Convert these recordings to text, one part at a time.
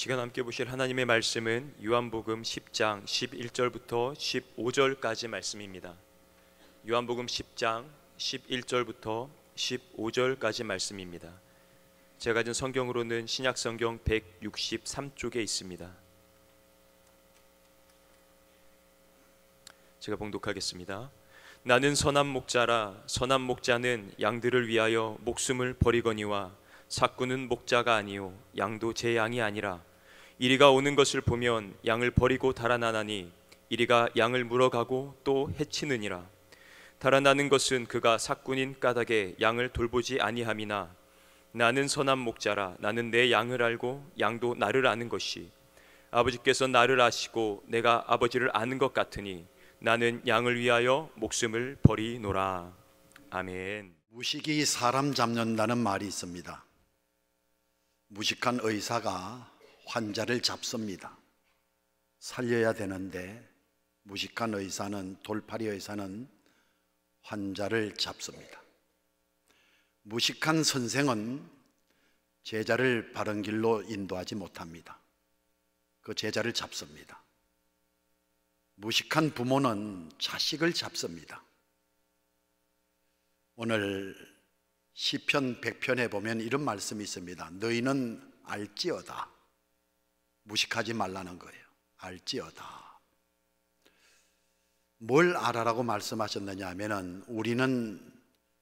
시간 함께 보실 하나님의 말씀은 요한복음 10장 11절부터 15절까지 말씀입니다. 요한복음 10장 11절부터 15절까지 말씀입니다. 제가 준 성경으로는 신약 성경 163쪽에 있습니다. 제가 봉독하겠습니다. 나는 선한 목자라 선한 목자는 양들을 위하여 목숨을 버리거니와 사꾸는 목자가 아니요 양도 제 양이 아니라 이리가 오는 것을 보면 양을 버리고 달아나나니 이리가 양을 물어가고 또 해치느니라 달아나는 것은 그가 사꾼인 까닭에 양을 돌보지 아니함이나 나는 선한 목자라 나는 내 양을 알고 양도 나를 아는 것이 아버지께서 나를 아시고 내가 아버지를 아는 것 같으니 나는 양을 위하여 목숨을 버리노라 아멘 무식이 사람 잡는다는 말이 있습니다 무식한 의사가 환자를 잡습니다. 살려야 되는데 무식한 의사는 돌팔이 의사는 환자를 잡습니다. 무식한 선생은 제자를 바른 길로 인도하지 못합니다. 그 제자를 잡습니다. 무식한 부모는 자식을 잡습니다. 오늘 시편 100편에 보면 이런 말씀이 있습니다. 너희는 알지어다. 무식하지 말라는 거예요. 알지어다. 뭘 알아라고 말씀하셨느냐 하면은 우리는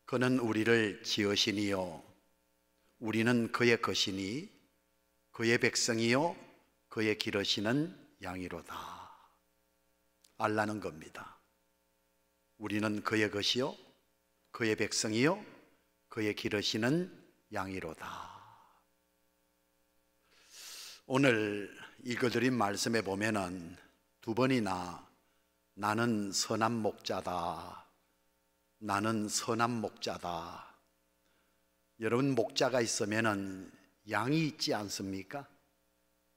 그는 우리를 지으시니요. 우리는 그의 것이니 그의 백성이요. 그의 기르시는 양이로다. 알라는 겁니다. 우리는 그의 것이요. 그의 백성이요. 그의 기르시는 양이로다. 오늘 읽어드린 말씀에 보면은 두 번이나 나는 선한 목자다. 나는 선한 목자다. 여러분 목자가 있으면은 양이 있지 않습니까?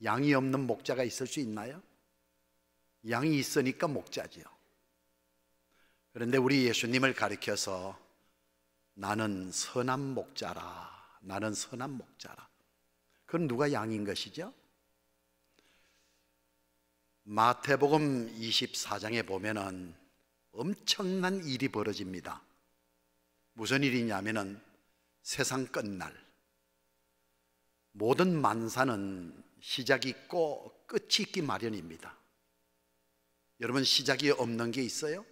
양이 없는 목자가 있을 수 있나요? 양이 있으니까 목자지요. 그런데 우리 예수님을 가리켜서 나는 선한 목자라. 나는 선한 목자라. 그럼 누가 양인 것이죠? 마태복음 24장에 보면은 엄청난 일이 벌어집니다. 무슨 일이냐면은 세상 끝날. 모든 만사는 시작이 있고 끝이 있기 마련입니다. 여러분 시작이 없는 게 있어요?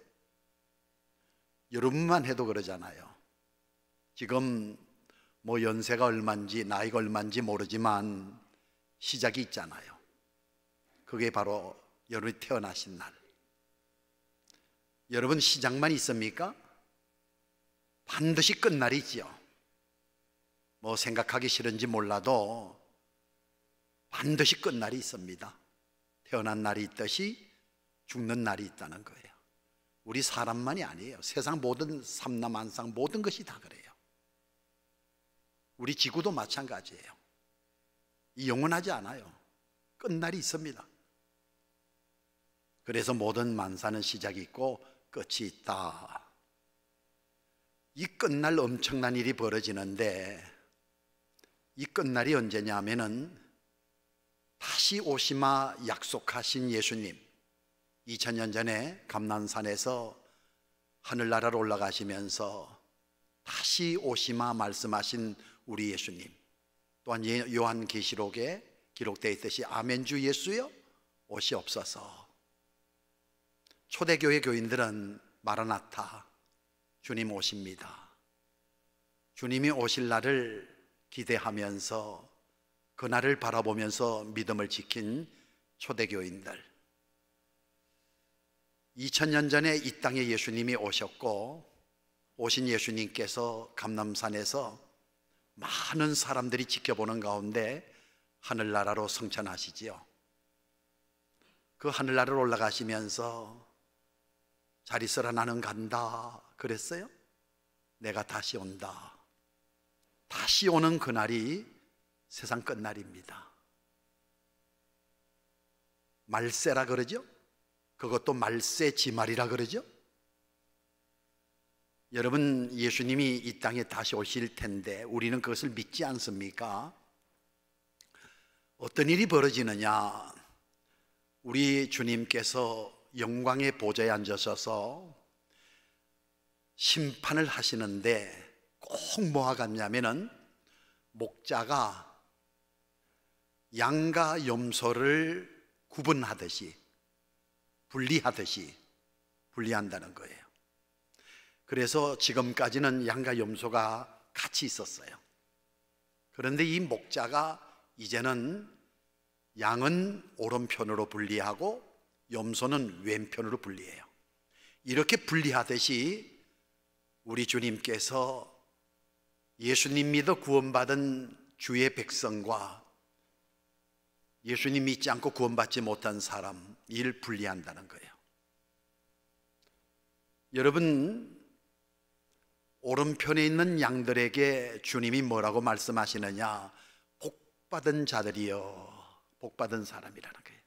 여러분만 해도 그러잖아요. 지금 뭐 연세가 얼만지 나이가 얼만지 모르지만 시작이 있잖아요. 그게 바로 여러분이 태어나신 날. 여러분 시작만 있습니까? 반드시 끝날이지요. 뭐 생각하기 싫은지 몰라도 반드시 끝날이 있습니다. 태어난 날이 있듯이 죽는 날이 있다는 거예요. 우리 사람만이 아니에요. 세상 모든 삼남한상 모든 것이 다 그래요. 우리 지구도 마찬가지예요. 영원하지 않아요. 끝날이 있습니다. 그래서 모든 만사는 시작이 있고 끝이 있다. 이 끝날 엄청난 일이 벌어지는데 이 끝날이 언제냐면은 다시 오시마 약속하신 예수님 2000년 전에 감난산에서 하늘나라로 올라가시면서 다시 오시마 말씀하신 우리 예수님 또한 예, 요한계시록에 기록되어 있듯이 아멘 주 예수여 옷이 없어서 초대교회 교인들은 마라나타 주님 오십니다. 주님이 오실 날을 기대하면서 그날을 바라보면서 믿음을 지킨 초대교인들. 2000년 전에 이 땅에 예수님이 오셨고 오신 예수님께서 감남산에서 많은 사람들이 지켜보는 가운데 하늘나라로 성천하시지요. 그 하늘나라로 올라가시면서 잘 있어라 나는 간다. 그랬어요? 내가 다시 온다. 다시 오는 그날이 세상 끝날입니다. 말세라 그러죠? 그것도 말세 지말이라 그러죠? 여러분, 예수님이 이 땅에 다시 오실 텐데 우리는 그것을 믿지 않습니까? 어떤 일이 벌어지느냐? 우리 주님께서 영광의 보좌에 앉으셔서 심판을 하시는데 꼭 뭐가 같냐면은 목자가 양과 염소를 구분하듯이 분리하듯이 분리한다는 거예요. 그래서 지금까지는 양과 염소가 같이 있었어요. 그런데 이 목자가 이제는 양은 오른편으로 분리하고 염소는 왼편으로 분리해요. 이렇게 분리하듯이 우리 주님께서 예수님 믿어 구원받은 주의 백성과 예수님 믿지 않고 구원받지 못한 사람 일 분리한다는 거예요. 여러분 오른편에 있는 양들에게 주님이 뭐라고 말씀하시느냐? 복 받은 자들이여, 복 받은 사람이라는 거예요.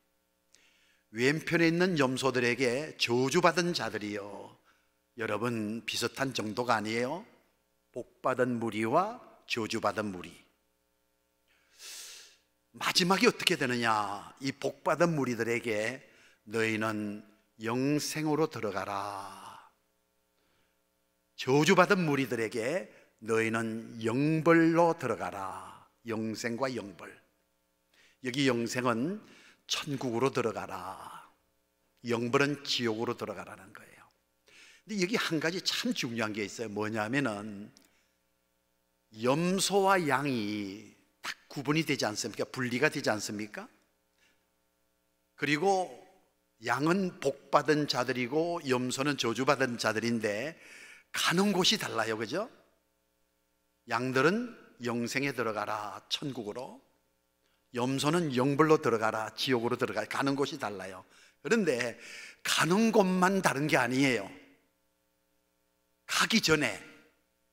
왼편에 있는 염소들에게 저주받은 자들이요. 여러분 비슷한 정도가 아니에요. 복받은 무리와 저주받은 무리. 마지막이 어떻게 되느냐? 이 복받은 무리들에게 너희는 영생으로 들어가라. 저주받은 무리들에게 너희는 영벌로 들어가라. 영생과 영벌. 여기 영생은 천국으로 들어가라. 영벌은 지옥으로 들어가라는 거예요. 근데 여기 한 가지 참 중요한 게 있어요. 뭐냐면은 염소와 양이 딱 구분이 되지 않습니까? 분리가 되지 않습니까? 그리고 양은 복받은 자들이고 염소는 저주받은 자들인데 가는 곳이 달라요. 그죠? 양들은 영생에 들어가라. 천국으로. 염소는 영불로 들어가라, 지옥으로 들어가 가는 곳이 달라요. 그런데 가는 곳만 다른 게 아니에요. 가기 전에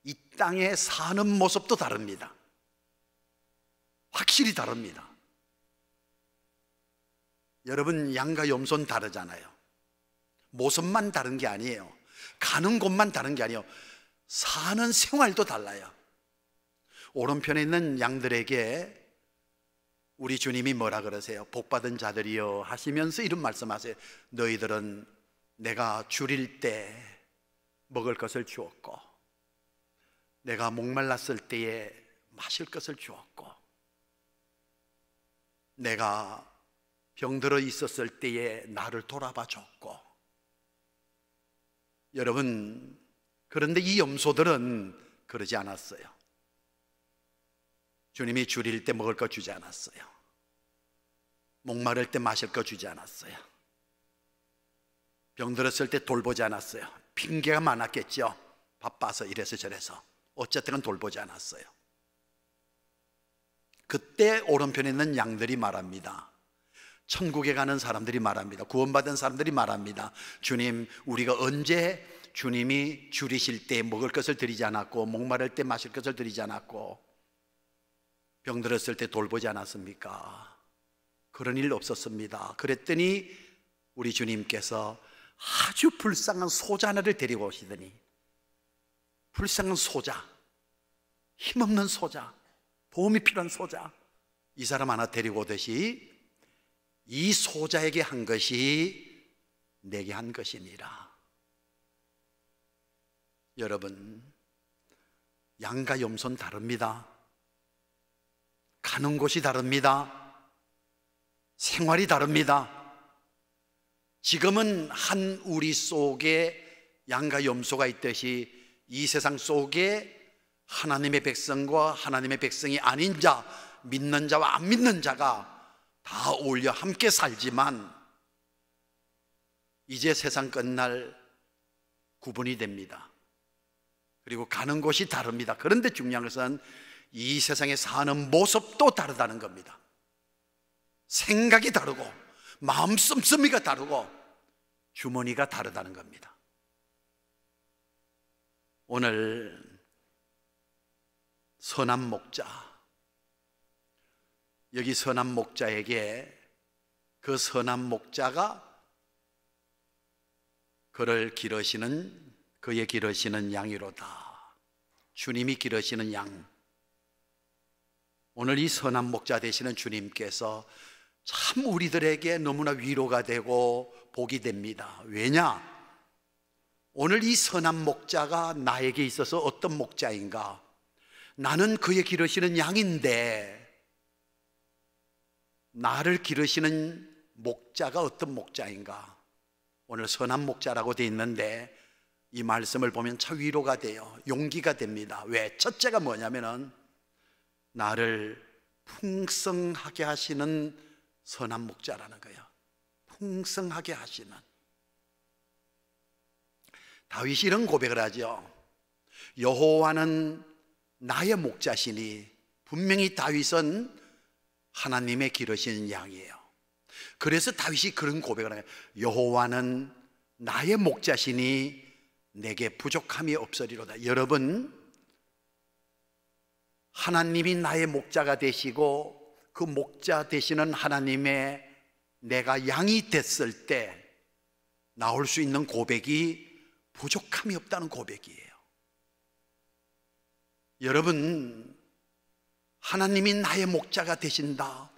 이 땅에 사는 모습도 다릅니다. 확실히 다릅니다. 여러분, 양과 염소는 다르잖아요. 모습만 다른 게 아니에요. 가는 곳만 다른 게 아니에요. 사는 생활도 달라요. 오른편에 있는 양들에게 우리 주님이 뭐라 그러세요? 복받은 자들이여 하시면서 이런 말씀하세요. 너희들은 내가 줄일 때 먹을 것을 주었고, 내가 목말랐을 때에 마실 것을 주었고, 내가 병들어 있었을 때에 나를 돌아봐 줬고, 여러분, 그런데 이 염소들은 그러지 않았어요. 주님이 줄일 때 먹을 것 주지 않았어요. 목마를 때 마실 것 주지 않았어요. 병들었을 때 돌보지 않았어요. 핑계가 많았겠죠. 바빠서 이래서 저래서. 어쨌든 돌보지 않았어요. 그때 오른편에 있는 양들이 말합니다. 천국에 가는 사람들이 말합니다. 구원받은 사람들이 말합니다. 주님, 우리가 언제 주님이 줄이실 때 먹을 것을 드리지 않았고, 목마를 때 마실 것을 드리지 않았고, 병들었을 때 돌보지 않았습니까? 그런 일 없었습니다. 그랬더니 우리 주님께서 아주 불쌍한 소자 하나를 데리고 오시더니 불쌍한 소자, 힘없는 소자, 도움이 필요한 소자, 이 사람 하나 데리고 오듯이 이 소자에게 한 것이 내게 한 것이니라. 여러분, 양과 염소는 다릅니다. 가는 곳이 다릅니다. 생활이 다릅니다. 지금은 한 우리 속에 양과 염소가 있듯이 이 세상 속에 하나님의 백성과 하나님의 백성이 아닌 자, 믿는 자와 안 믿는 자가 다 어울려 함께 살지만 이제 세상 끝날 구분이 됩니다. 그리고 가는 곳이 다릅니다. 그런데 중요한 것은 이 세상에 사는 모습도 다르다는 겁니다. 생각이 다르고 마음 씀씀이가 다르고 주머니가 다르다는 겁니다. 오늘 선한 목자 여기 선한 목자에게 그 선한 목자가 그를 기르시는 그의 기르시는 양이로다. 주님이 기르시는 양. 오늘 이 선한 목자 되시는 주님께서 참 우리들에게 너무나 위로가 되고 복이 됩니다. 왜냐? 오늘 이 선한 목자가 나에게 있어서 어떤 목자인가? 나는 그의 기르시는 양인데 나를 기르시는 목자가 어떤 목자인가? 오늘 선한 목자라고 돼 있는데 이 말씀을 보면 참 위로가 돼요. 용기가 됩니다. 왜? 첫째가 뭐냐면은 나를 풍성하게 하시는 선한 목자라는 거예요. 풍성하게 하시는. 다윗이 이런 고백을 하죠. 여호와는 나의 목자시니 분명히 다윗은 하나님의 기르시 양이에요. 그래서 다윗이 그런 고백을 해요. 여호와는 나의 목자시니 내게 부족함이 없으리로다. 여러분 하나님이 나의 목자가 되시고 그 목자 되시는 하나님의 내가 양이 됐을 때 나올 수 있는 고백이 부족함이 없다는 고백이에요. 여러분, 하나님이 나의 목자가 되신다.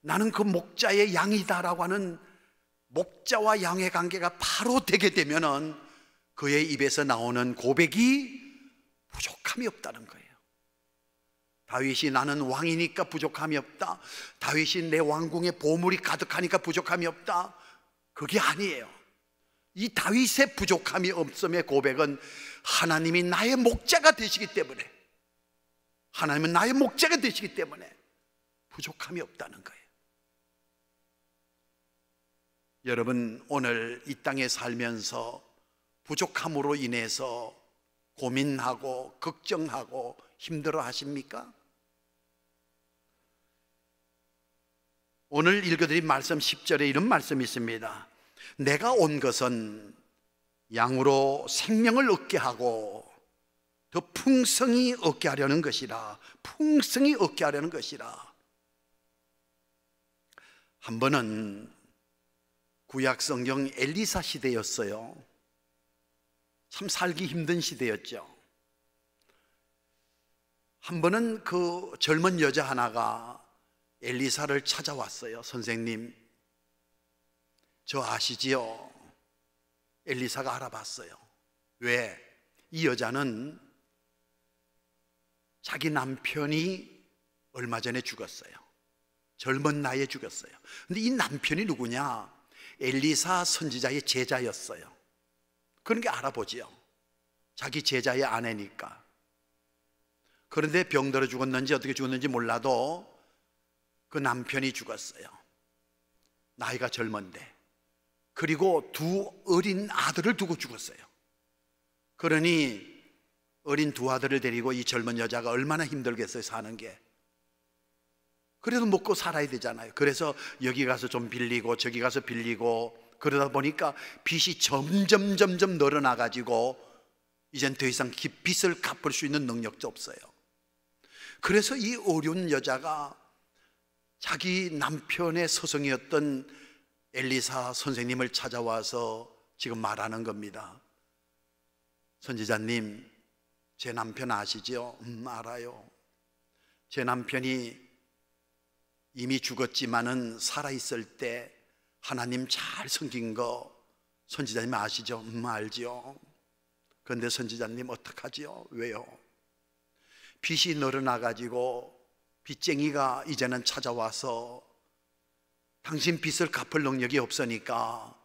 나는 그 목자의 양이다라고 하는 목자와 양의 관계가 바로 되게 되면 그의 입에서 나오는 고백이 부족함이 없다는 거예요. 다윗이 나는 왕이니까 부족함이 없다. 다윗이 내 왕궁에 보물이 가득하니까 부족함이 없다. 그게 아니에요. 이 다윗의 부족함이 없음의 고백은 하나님이 나의 목자가 되시기 때문에 하나님은 나의 목자가 되시기 때문에 부족함이 없다는 거예요. 여러분 오늘 이 땅에 살면서 부족함으로 인해서 고민하고 걱정하고 힘들어 하십니까? 오늘 읽어드린 말씀 10절에 이런 말씀이 있습니다. 내가 온 것은 양으로 생명을 얻게 하고 더 풍성히 얻게 하려는 것이라. 풍성히 얻게 하려는 것이라. 한 번은 구약 성경 엘리사 시대였어요. 참 살기 힘든 시대였죠. 한 번은 그 젊은 여자 하나가 엘리사를 찾아왔어요. 선생님, 저 아시지요? 엘리사가 알아봤어요. 왜? 이 여자는 자기 남편이 얼마 전에 죽었어요. 젊은 나이에 죽었어요. 근데 이 남편이 누구냐? 엘리사 선지자의 제자였어요. 그런 게 알아보지요. 자기 제자의 아내니까. 그런데 병들어 죽었는지 어떻게 죽었는지 몰라도 그 남편이 죽었어요. 나이가 젊은데. 그리고 두 어린 아들을 두고 죽었어요. 그러니 어린 두 아들을 데리고 이 젊은 여자가 얼마나 힘들겠어요, 사는 게. 그래도 먹고 살아야 되잖아요. 그래서 여기 가서 좀 빌리고 저기 가서 빌리고 그러다 보니까 빚이 점점 점점 늘어나 가지고 이젠 더 이상 빚을 갚을 수 있는 능력도 없어요. 그래서 이 어려운 여자가 자기 남편의 서성이었던 엘리사 선생님을 찾아와서 지금 말하는 겁니다. 선지자님, 제 남편 아시지 음, 알아요. 제 남편이 이미 죽었지만은 살아있을 때 하나님 잘 섬긴 거 선지자님 아시죠? 음, 알지 그런데 선지자님 어떡하지요? 왜요? 빛이 늘어나가지고 빚쟁이가 이제는 찾아와서 당신 빚을 갚을 능력이 없으니까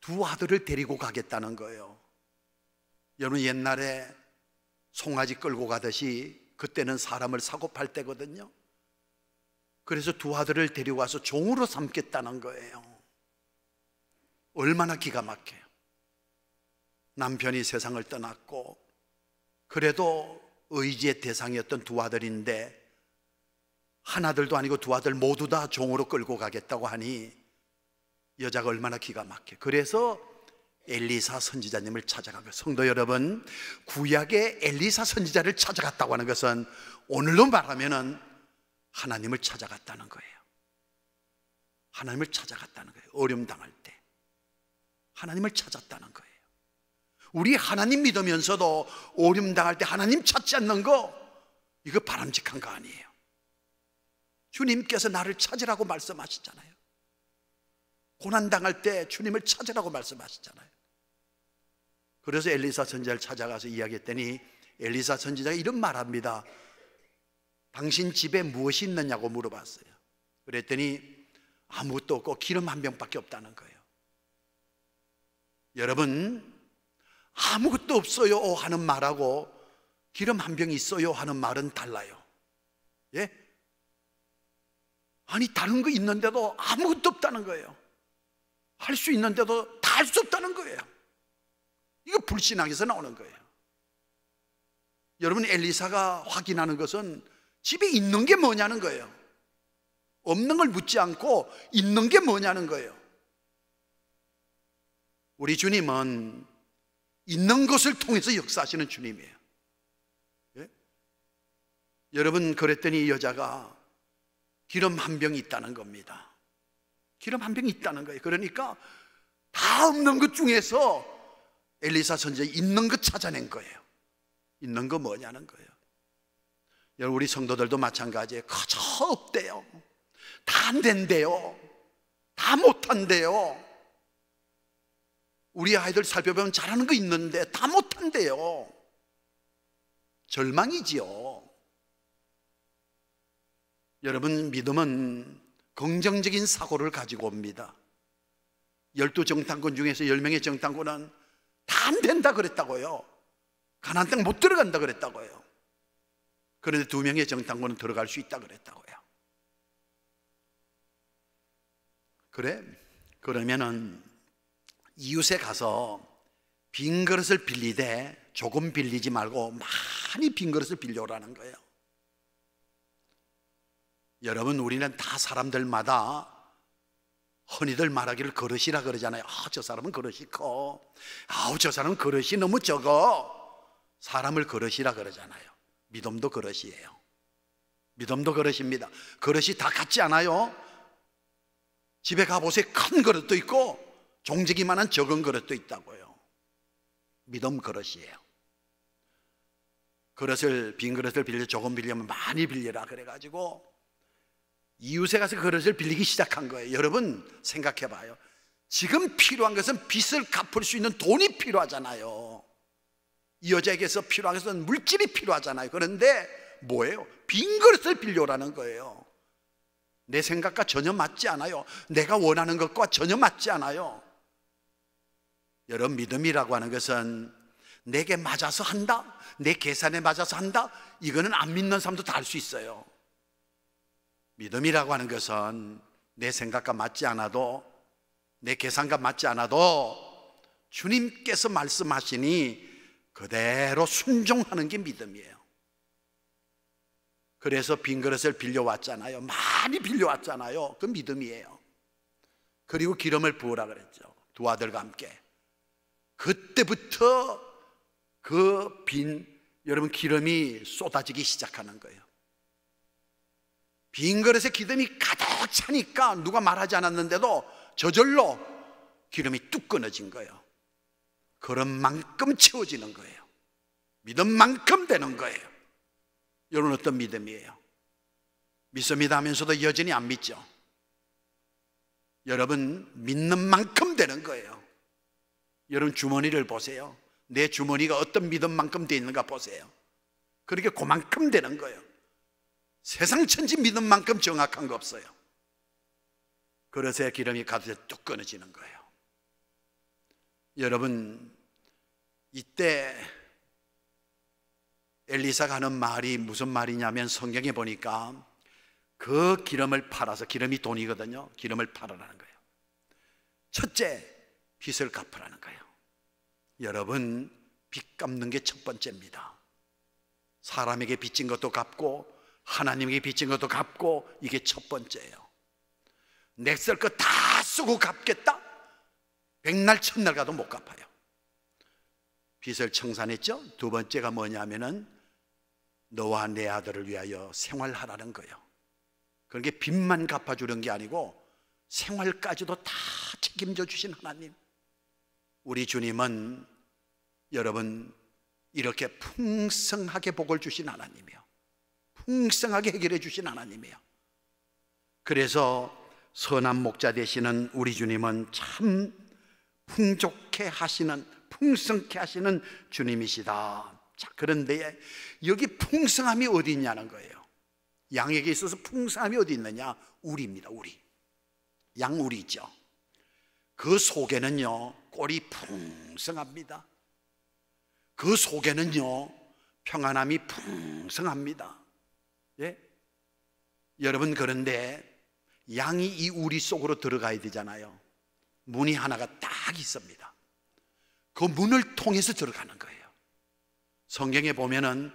두 아들을 데리고 가겠다는 거예요. 여러분 옛날에 송아지 끌고 가듯이 그때는 사람을 사고 팔 때거든요. 그래서 두 아들을 데리고 와서 종으로 삼겠다는 거예요. 얼마나 기가 막혀요. 남편이 세상을 떠났고 그래도 의지의 대상이었던 두 아들인데 하나들도 아니고 두 아들 모두 다 종으로 끌고 가겠다고 하니 여자가 얼마나 기가 막혀. 그래서 엘리사 선지자님을 찾아가고 성도 여러분 구약의 엘리사 선지자를 찾아갔다고 하는 것은 오늘로 말하면 하나님을 찾아갔다는 거예요. 하나님을 찾아갔다는 거예요. 어려움 당할 때 하나님을 찾았다는 거예요. 우리 하나님 믿으면서도 어려움 당할 때 하나님 찾지 않는 거 이거 바람직한 거 아니에요. 주님께서 나를 찾으라고 말씀하시잖아요. 고난당할 때 주님을 찾으라고 말씀하시잖아요. 그래서 엘리사 선지자를 찾아가서 이야기했더니 엘리사 선지자가 이런 말합니다. 당신 집에 무엇이 있느냐고 물어봤어요. 그랬더니 아무것도 없고 기름 한 병밖에 없다는 거예요. 여러분 아무것도 없어요 하는 말하고 기름 한병 있어요 하는 말은 달라요. 예? 아니 다른 거 있는데도 아무것도 없다는 거예요. 할 수 있는데도 다 할 수 없다는 거예요. 이거 불신앙에서 나오는 거예요. 여러분 엘리사가 확인하는 것은 집에 있는 게 뭐냐는 거예요. 없는 걸 묻지 않고 있는 게 뭐냐는 거예요. 우리 주님은 있는 것을 통해서 역사하시는 주님이에요. 예? 여러분 그랬더니 이 여자가 기름 한 병이 있다는 겁니다. 기름 한 병이 있다는 거예요. 그러니까 다 없는 것 중에서 엘리사 선지자 있는 것 찾아낸 거예요. 있는 거 뭐냐는 거예요. 여러분 우리 성도들도 마찬가지예요. 거저 없대요. 다 안 된대요. 다 못한대요. 우리 아이들 살펴보면 잘하는 거 있는데 다 못한대요. 절망이지요. 여러분 믿음은 긍정적인 사고를 가지고 옵니다. 열두 정탐꾼 중에서 열명의 정탐꾼은 다 안 된다 그랬다고요. 가난 땅 못 들어간다 그랬다고요. 그런데 두 명의 정탐꾼은 들어갈 수 있다 그랬다고요. 그래? 그러면은 이웃에 가서 빈 그릇을 빌리되 조금 빌리지 말고 많이 빈 그릇을 빌려오라는 거예요. 여러분 우리는 다 사람들마다 흔히들 말하기를 그릇이라 그러잖아요. 아, 저 사람은 그릇이 커. 아우, 저 사람은 그릇이 너무 적어. 사람을 그릇이라 그러잖아요. 믿음도 그릇이에요. 믿음도 그릇입니다. 그릇이 다 같지 않아요. 집에 가보세요. 큰 그릇도 있고, 종지기만한 적은 그릇도 있다고요. 믿음 그릇이에요. 그릇을, 빈 그릇을 빌려 조금 빌려면 많이 빌려라 그래가지고 이웃에 가서 그릇을 빌리기 시작한 거예요. 여러분 생각해 봐요. 지금 필요한 것은 빚을 갚을 수 있는 돈이 필요하잖아요. 이 여자에게서 필요한 것은 물질이 필요하잖아요. 그런데 뭐예요? 빈 그릇을 빌려라는 거예요. 내 생각과 전혀 맞지 않아요. 내가 원하는 것과 전혀 맞지 않아요. 여러분 믿음이라고 하는 것은 내게 맞아서 한다. 내 계산에 맞아서 한다. 이거는 안 믿는 사람도 다 알 수 있어요. 믿음이라고 하는 것은 내 생각과 맞지 않아도 내 계산과 맞지 않아도 주님께서 말씀하시니 그대로 순종하는 게 믿음이에요. 그래서 빈 그릇을 빌려왔잖아요. 많이 빌려왔잖아요. 그 믿음이에요. 그리고 기름을 부으라 그랬죠. 두 아들과 함께. 그때부터 그 빈 여러분 기름이 쏟아지기 시작하는 거예요. 빈 그릇에 기름이 가득 차니까 누가 말하지 않았는데도 저절로 기름이 뚝 끊어진 거예요. 그런 만큼 채워지는 거예요. 믿음 만큼 되는 거예요. 여러분 어떤 믿음이에요? 믿습니다 하면서도 여전히 안 믿죠. 여러분 믿는 만큼 되는 거예요. 여러분 주머니를 보세요. 내 주머니가 어떤 믿음만큼 되어 있는가 보세요. 그렇게 그만큼 되는 거예요. 세상 천지 믿음 만큼 정확한 거 없어요. 그릇에 기름이 가득 뚝 끊어지는 거예요. 여러분, 이때 엘리사가 하는 말이 무슨 말이냐면 성경에 보니까 그 기름을 팔아서 기름이 돈이거든요. 기름을 팔으라는 거예요. 첫째, 빚을 갚으라는 거예요. 여러분, 빚 갚는 게 첫 번째입니다. 사람에게 빚진 것도 갚고 하나님에게 빚진 것도 갚고 이게 첫 번째예요. 넥셀 거다 쓰고 갚겠다? 백날 첫날 가도 못 갚아요. 빚을 청산했죠? 두 번째가 뭐냐면은 너와 내 아들을 위하여 생활하라는 거예요. 그러게 빚만 갚아주는 게 아니고 생활까지도 다 책임져 주신 하나님. 우리 주님은 여러분 이렇게 풍성하게 복을 주신 하나님이요. 풍성하게 해결해 주신 하나님이에요. 그래서 선한 목자 되시는 우리 주님은 참 풍족해 하시는 풍성케 하시는 주님이시다. 자, 그런데 여기 풍성함이 어디 있냐는 거예요. 양에게 있어서 풍성함이 어디 있느냐? 우리입니다, 우리. 양우리 죠그 속에는요, 꼴이 풍성합니다. 그 속에는요, 평안함이 풍성합니다. 예? 여러분 그런데 양이 이 우리 속으로 들어가야 되잖아요. 문이 하나가 딱 있습니다. 그 문을 통해서 들어가는 거예요. 성경에 보면은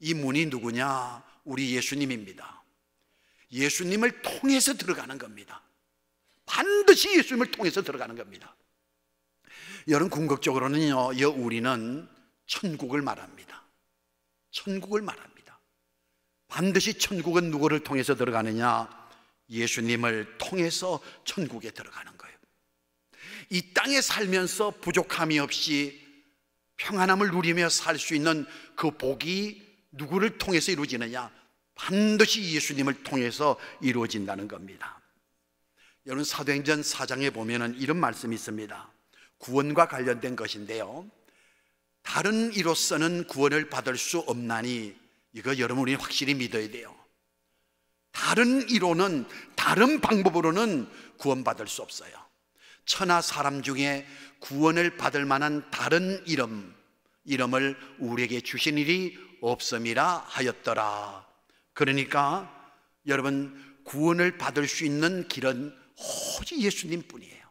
이 문이 누구냐? 우리 예수님입니다. 예수님을 통해서 들어가는 겁니다. 반드시 예수님을 통해서 들어가는 겁니다. 여러분 궁극적으로는요, 여 우리는 천국을 말합니다. 천국을 말합니다. 반드시 천국은 누구를 통해서 들어가느냐? 예수님을 통해서 천국에 들어가는 거예요. 이 땅에 살면서 부족함이 없이 평안함을 누리며 살 수 있는 그 복이 누구를 통해서 이루어지느냐? 반드시 예수님을 통해서 이루어진다는 겁니다. 여러분 사도행전 4장에 보면은 이런 말씀이 있습니다. 구원과 관련된 것인데요. 다른 이로서는 구원을 받을 수 없나니 이거 여러분이 확실히 믿어야 돼요. 다른 이론은 다른 방법으로는 구원받을 수 없어요. 천하 사람 중에 구원을 받을 만한 다른 이름 이름을 우리에게 주신 일이 없음이라 하였더라. 그러니까 여러분 구원을 받을 수 있는 길은 오직 예수님뿐이에요.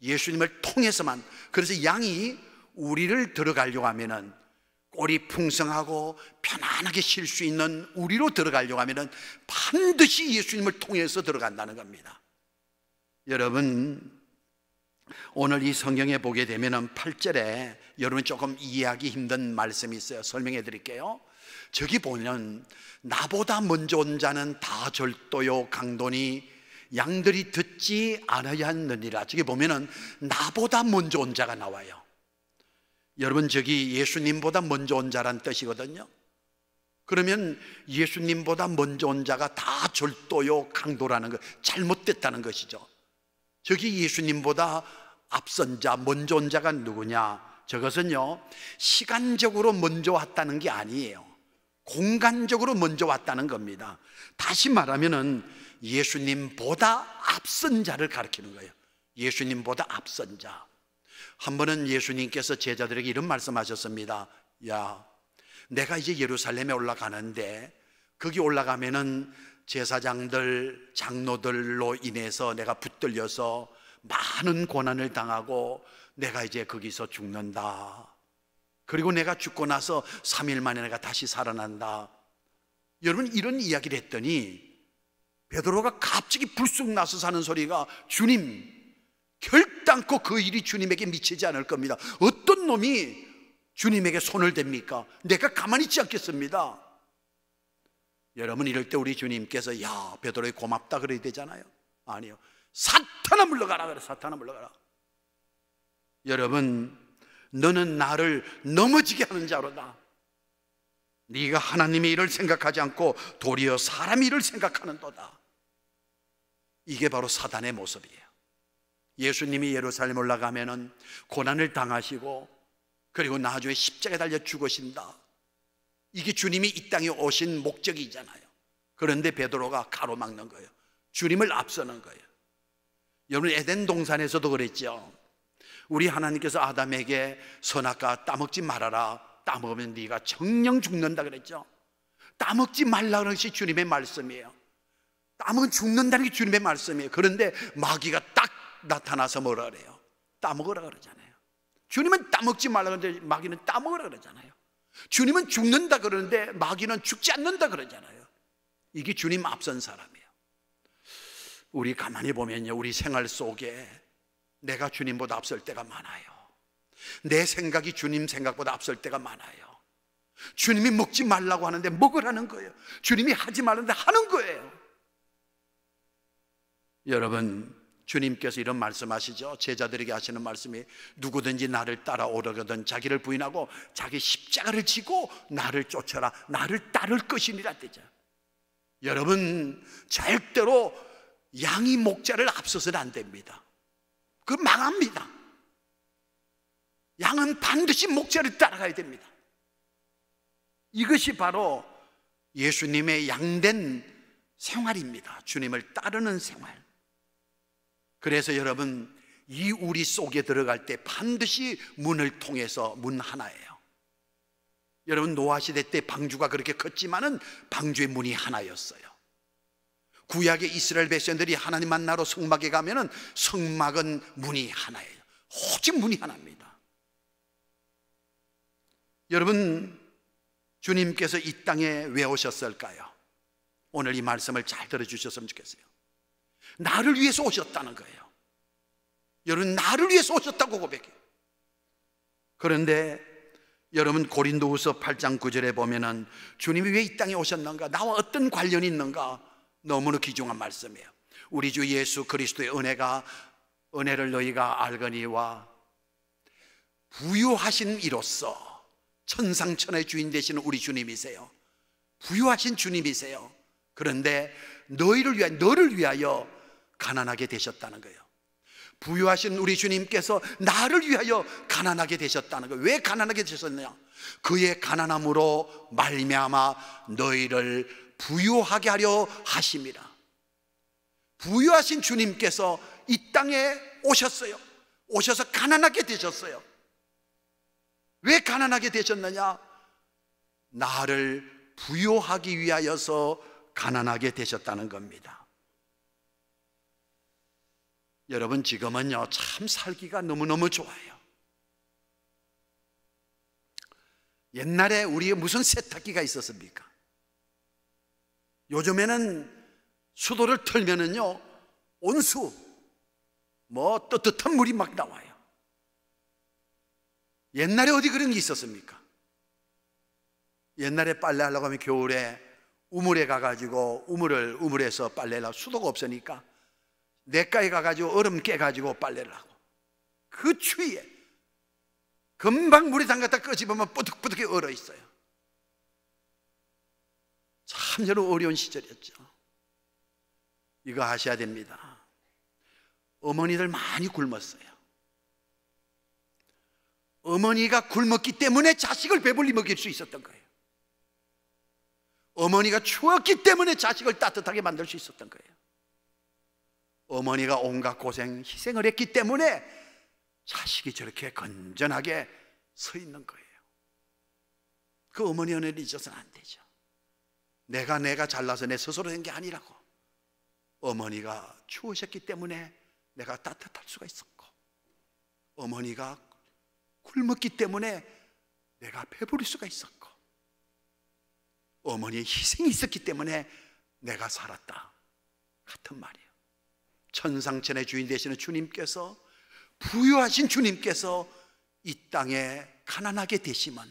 예수님을 통해서만 그래서 양이 우리를 들어가려고 하면은 꼴이 풍성하고 편안하게 쉴 수 있는 우리로 들어가려고 하면 반드시 예수님을 통해서 들어간다는 겁니다. 여러분, 오늘 이 성경에 보게 되면 8절에 여러분 조금 이해하기 힘든 말씀이 있어요. 설명해 드릴게요. 저기 보면 나보다 먼저 온 자는 다 절도요 강도니 양들이 듣지 않아야 하느니라. 저기 보면 나보다 먼저 온 자가 나와요. 여러분 저기 예수님보다 먼저 온 자란 뜻이거든요. 그러면 예수님보다 먼저 온 자가 다 절도요 강도라는 것 잘못됐다는 것이죠. 저기 예수님보다 앞선 자, 먼저 온 자가 누구냐? 저것은요, 시간적으로 먼저 왔다는 게 아니에요. 공간적으로 먼저 왔다는 겁니다. 다시 말하면은 예수님보다 앞선 자를 가리키는 거예요. 예수님보다 앞선 자. 한 번은 예수님께서 제자들에게 이런 말씀하셨습니다. 야, 내가 이제 예루살렘에 올라가는데 거기 올라가면은 제사장들, 장로들로 인해서 내가 붙들려서 많은 고난을 당하고 내가 이제 거기서 죽는다. 그리고 내가 죽고 나서 3일 만에 내가 다시 살아난다. 여러분 이런 이야기를 했더니 베드로가 갑자기 불쑥 나서 사는 소리가 주님 결 결단그 일이 주님에게 미치지 않을 겁니다. 어떤 놈이 주님에게 손을 댑니까? 내가 가만히 있지 않겠습니다. 여러분 이럴 때 우리 주님께서 야 베드로에 고맙다 그래야 되잖아요. 아니요. 사탄아 물러가라 그래. 사탄아 물러가라. 여러분 너는 나를 넘어지게 하는 자로다. 네가 하나님의 일을 생각하지 않고 도리어 사람 일을 생각하는 도다. 이게 바로 사단의 모습이에요. 예수님이 예루살렘 올라가면은 고난을 당하시고 그리고 나중에 십자가에 달려 죽으신다. 이게 주님이 이 땅에 오신 목적이잖아요. 그런데 베드로가 가로막는 거예요. 주님을 앞서는 거예요. 여러분 에덴 동산에서도 그랬죠. 우리 하나님께서 아담에게 선악과 따먹지 말아라. 따먹으면 네가 정령 죽는다 그랬죠. 따먹지 말라는 것이 주님의 말씀이에요. 따은 죽는다는 게 주님의 말씀이에요. 그런데 마귀가 딱 나타나서 뭐라 그래요? 따먹으라 그러잖아요. 주님은 따먹지 말라 그러는데 마귀는 따먹으라 그러잖아요. 주님은 죽는다 그러는데 마귀는 죽지 않는다 그러잖아요. 이게 주님 앞선 사람이에요. 우리 가만히 보면요. 우리 생활 속에 내가 주님보다 앞설 때가 많아요. 내 생각이 주님 생각보다 앞설 때가 많아요. 주님이 먹지 말라고 하는데 먹으라는 거예요. 주님이 하지 말라는데 하는 거예요. 여러분, 주님께서 이런 말씀하시죠. 제자들에게 하시는 말씀이 누구든지 나를 따라오려거든 자기를 부인하고 자기 십자가를 지고 나를 쫓아라. 나를 따를 것이니라 되죠. 여러분 절대로 양이 목자를 앞서서는 안 됩니다. 그 망합니다. 양은 반드시 목자를 따라가야 됩니다. 이것이 바로 예수님의 양된 생활입니다. 주님을 따르는 생활. 그래서 여러분 이 우리 속에 들어갈 때 반드시 문을 통해서 문 하나예요. 여러분 노아 시대 때 방주가 그렇게 컸지만은 방주의 문이 하나였어요. 구약의 이스라엘 백성들이 하나님 만나러 성막에 가면은 성막은 문이 하나예요. 오직 문이 하나입니다. 여러분 주님께서 이 땅에 왜 오셨을까요? 오늘 이 말씀을 잘 들어주셨으면 좋겠어요. 나를 위해서 오셨다는 거예요. 여러분, 나를 위해서 오셨다고 고백해요. 그런데 여러분 고린도후서 8장 9절에 보면은 주님이 왜 이 땅에 오셨는가? 나와 어떤 관련이 있는가? 너무나 귀중한 말씀이에요. 우리 주 예수 그리스도의 은혜가 은혜를 너희가 알거니와 부유하신 이로서 천상천의 주인 되시는 우리 주님이세요. 부유하신 주님이세요. 그런데 너희를 위하여 너를 위하여 가난하게 되셨다는 거예요. 부유하신 우리 주님께서 나를 위하여 가난하게 되셨다는 거예요. 왜 가난하게 되셨느냐? 그의 가난함으로 말미암아 너희를 부유하게 하려 하심이라. 부유하신 주님께서 이 땅에 오셨어요. 오셔서 가난하게 되셨어요. 왜 가난하게 되셨느냐? 나를 부유하기 위하여서 가난하게 되셨다는 겁니다. 여러분 지금은요 참 살기가 너무너무 좋아요. 옛날에 우리의 무슨 세탁기가 있었습니까? 요즘에는 수도를 틀면은요 온수 뭐 뜨뜻한 물이 막 나와요. 옛날에 어디 그런 게 있었습니까? 옛날에 빨래하려고 하면 겨울에 우물에 가가지고 우물을 우물에서 빨래를 수도가 없으니까 냇가에 가가지고 얼음 깨가지고 빨래를 하고 그 추위에 금방 물이 담갔다 끄집으면 뿌득뿌득히 얼어 있어요. 참으로 어려운 시절이었죠. 이거 하셔야 됩니다. 어머니들 많이 굶었어요. 어머니가 굶었기 때문에 자식을 배불리 먹일 수 있었던 거예요. 어머니가 추웠기 때문에 자식을 따뜻하게 만들 수 있었던 거예요. 어머니가 온갖 고생, 희생을 했기 때문에 자식이 저렇게 건전하게 서 있는 거예요. 그 어머니 연애를 잊어서는 안 되죠. 내가 내가 잘나서 내 스스로 된 게 아니라고. 어머니가 추우셨기 때문에 내가 따뜻할 수가 있었고, 어머니가 굶었기 때문에 내가 배부를 수가 있었고, 어머니의 희생이 있었기 때문에 내가 살았다. 같은 말이에요. 천상천의 주인 되시는 주님께서 부유하신 주님께서 이 땅에 가난하게 되심은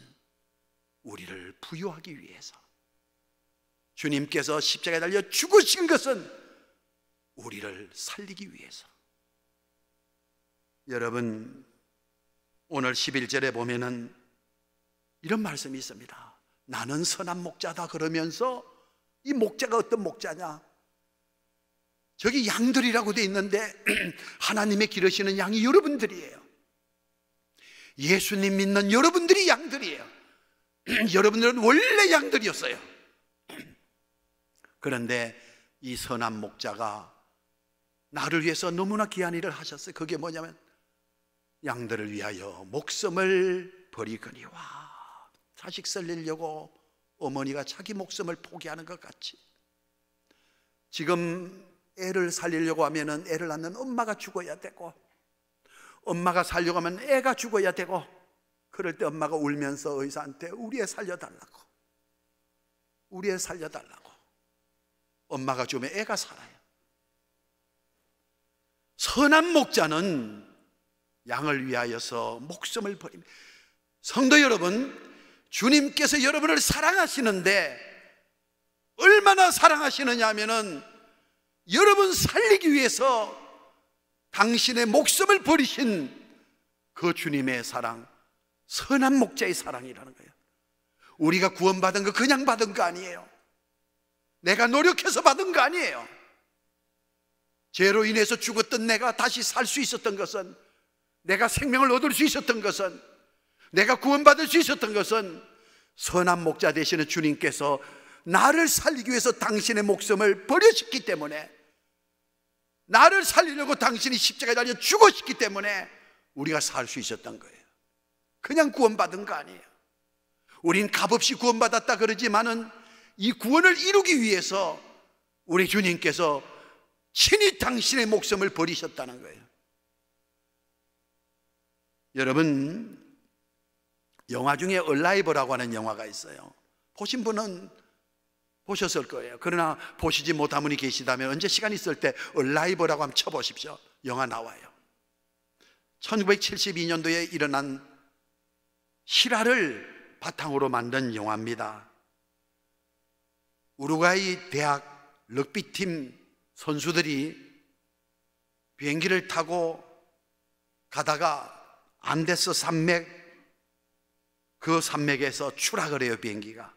우리를 부유하기 위해서 주님께서 십자가에 달려 죽으신 것은 우리를 살리기 위해서 여러분 오늘 11절에 보면은 이런 말씀이 있습니다 나는 선한 목자다 그러면서 이 목자가 어떤 목자냐 저기 양들이라고 돼 있는데 하나님의 기르시는 양이 여러분들이에요. 예수님 믿는 여러분들이 양들이에요. 여러분들은 원래 양들이었어요. 그런데 이 선한 목자가 나를 위해서 너무나 귀한 일을 하셨어요. 그게 뭐냐면 양들을 위하여 목숨을 버리거니와 자식 살리려고 어머니가 자기 목숨을 포기하는 것 같이 지금 애를 살리려고 하면 애를 낳는 엄마가 죽어야 되고 엄마가 살려고 하면 애가 죽어야 되고 그럴 때 엄마가 울면서 의사한테 우리 애 살려달라고 우리 애 살려달라고 엄마가 죽으면 애가 살아요 선한 목자는 양을 위하여서 목숨을 버립니다 성도 여러분 주님께서 여러분을 사랑하시는데 얼마나 사랑하시느냐 하면은 여러분 살리기 위해서 당신의 목숨을 버리신 그 주님의 사랑, 선한 목자의 사랑이라는 거예요. 우리가 구원받은 거 그냥 받은 거 아니에요. 내가 노력해서 받은 거 아니에요. 죄로 인해서 죽었던 내가 다시 살 수 있었던 것은 내가 생명을 얻을 수 있었던 것은 내가 구원받을 수 있었던 것은 선한 목자 되시는 주님께서 나를 살리기 위해서 당신의 목숨을 버려셨기 때문에 나를 살리려고 당신이 십자가에 달려 죽었기 때문에 우리가 살 수 있었던 거예요. 그냥 구원받은 거 아니에요. 우린 값없이 구원받았다 그러지만은 이 구원을 이루기 위해서 우리 주님께서 친히 당신의 목숨을 버리셨다는 거예요. 여러분, 영화 중에 얼라이버라고 하는 영화가 있어요. 보신 분은 보셨을 거예요. 그러나 보시지 못한 분이 계시다면 언제 시간 있을 때 라이브라고 한번 쳐보십시오. 영화 나와요. 1972년도에 일어난 실화를 바탕으로 만든 영화입니다. 우루과이 대학 럭비팀 선수들이 비행기를 타고 가다가 안데스 산맥 그 산맥에서 추락을 해요 비행기가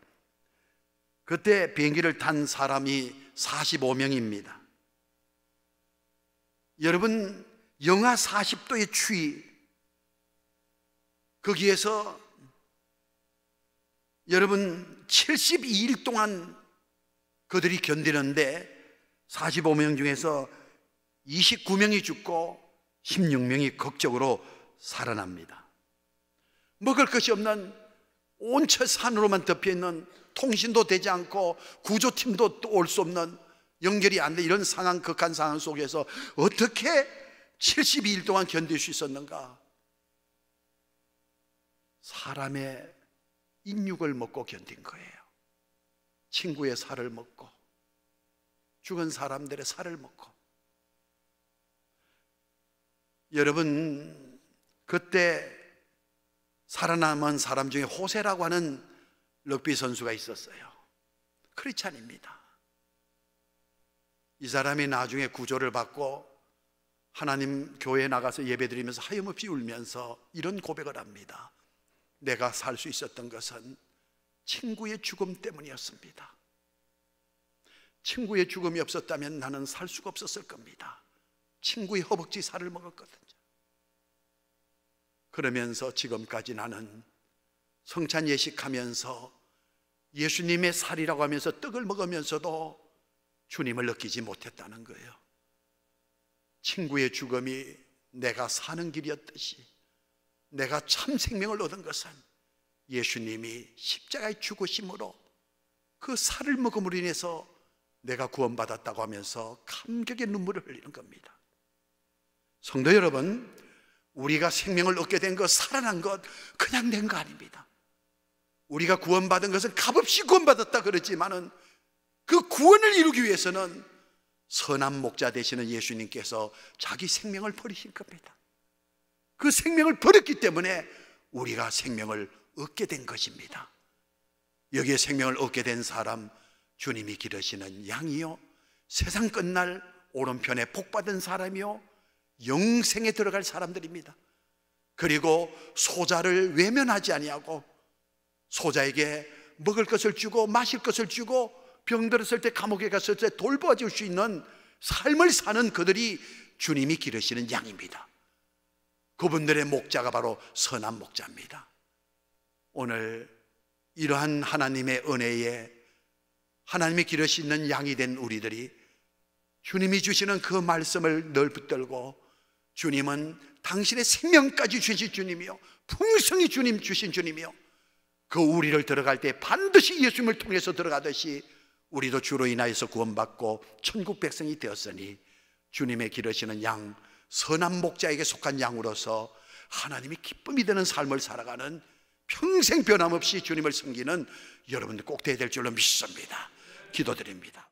그때 비행기를 탄 사람이 45명입니다. 여러분, 영하 40도의 추위, 거기에서 여러분 72일 동안 그들이 견디는데 45명 중에서 29명이 죽고 16명이 극적으로 살아납니다. 먹을 것이 없는 온천 산으로만 덮여 있는 통신도 되지 않고 구조팀도 올 수 없는 연결이 안 돼 이런 상황 극한 상황 속에서 어떻게 72일 동안 견딜 수 있었는가? 사람의 인육을 먹고 견딘 거예요. 친구의 살을 먹고 죽은 사람들의 살을 먹고 여러분 그때 살아남은 사람 중에 호세라고 하는 럭비 선수가 있었어요. 크리찬입니다. 이 사람이 나중에 구조를 받고 하나님 교회에 나가서 예배드리면서 하염없이 울면서 이런 고백을 합니다. 내가 살 수 있었던 것은 친구의 죽음 때문이었습니다. 친구의 죽음이 없었다면 나는 살 수가 없었을 겁니다. 친구의 허벅지 살을 먹었거든요. 그러면서 지금까지 나는 성찬 예식하면서 예수님의 살이라고 하면서 떡을 먹으면서도 주님을 느끼지 못했다는 거예요. 친구의 죽음이 내가 사는 길이었듯이 내가 참 생명을 얻은 것은 예수님이 십자가의 죽으심으로 그 살을 먹음으로 인해서 내가 구원받았다고 하면서 감격의 눈물을 흘리는 겁니다. 성도 여러분, 우리가 생명을 얻게 된 것, 살아난 것, 그냥 된 거 아닙니다. 우리가 구원받은 것은 값없이 구원받았다 그랬지만은 그 구원을 이루기 위해서는 선한 목자 되시는 예수님께서 자기 생명을 버리신 겁니다. 그 생명을 버렸기 때문에 우리가 생명을 얻게 된 것입니다. 여기에 생명을 얻게 된 사람, 주님이 기르시는 양이요. 세상 끝날 오른편에 복받은 사람이요. 영생에 들어갈 사람들입니다. 그리고 소자를 외면하지 아니하고 소자에게 먹을 것을 주고 마실 것을 주고 병들었을 때 감옥에 갔을 때 돌봐줄 수 있는 삶을 사는 그들이 주님이 기르시는 양입니다. 그분들의 목자가 바로 선한 목자입니다. 오늘 이러한 하나님의 은혜에 하나님이 기르시는 양이 된 우리들이 주님이 주시는 그 말씀을 늘 붙들고 주님은 당신의 생명까지 주신 주님이요. 풍성히 주님 주신 주님이요. 그 우리를 들어갈 때 반드시 예수님을 통해서 들어가듯이 우리도 주로 인하여서 구원받고 천국 백성이 되었으니 주님의 기르시는 양, 선한 목자에게 속한 양으로서 하나님이 기쁨이 되는 삶을 살아가는 평생 변함없이 주님을 섬기는 여러분들 꼭 돼야 될 줄로 믿습니다. 기도드립니다.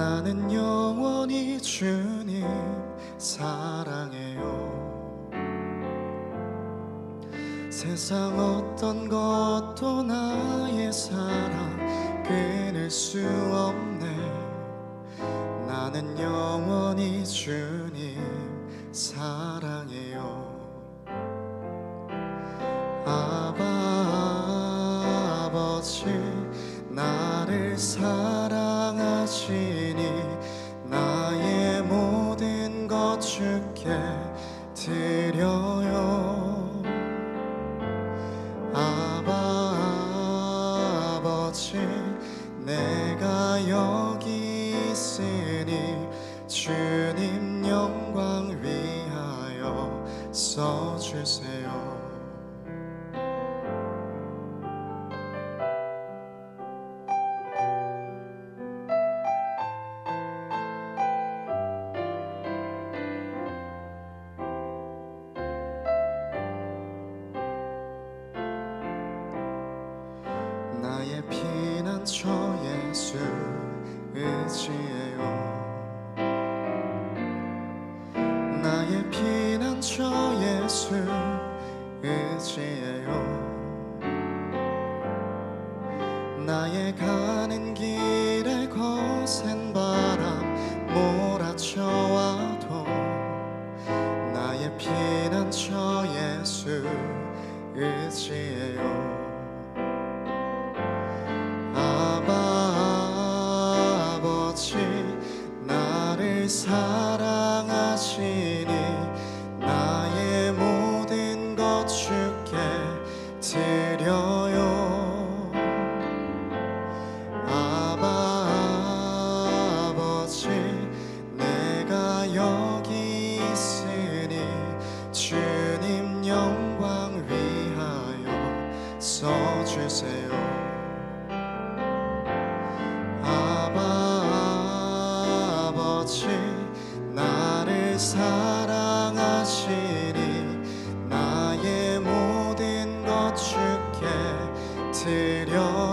나는 영원히 주님 사랑해요 세상 어떤 것도 나의 사랑 끊을 수 없네 나는 영원히 주님 사랑해요 아바 아버지 나를 사랑 되려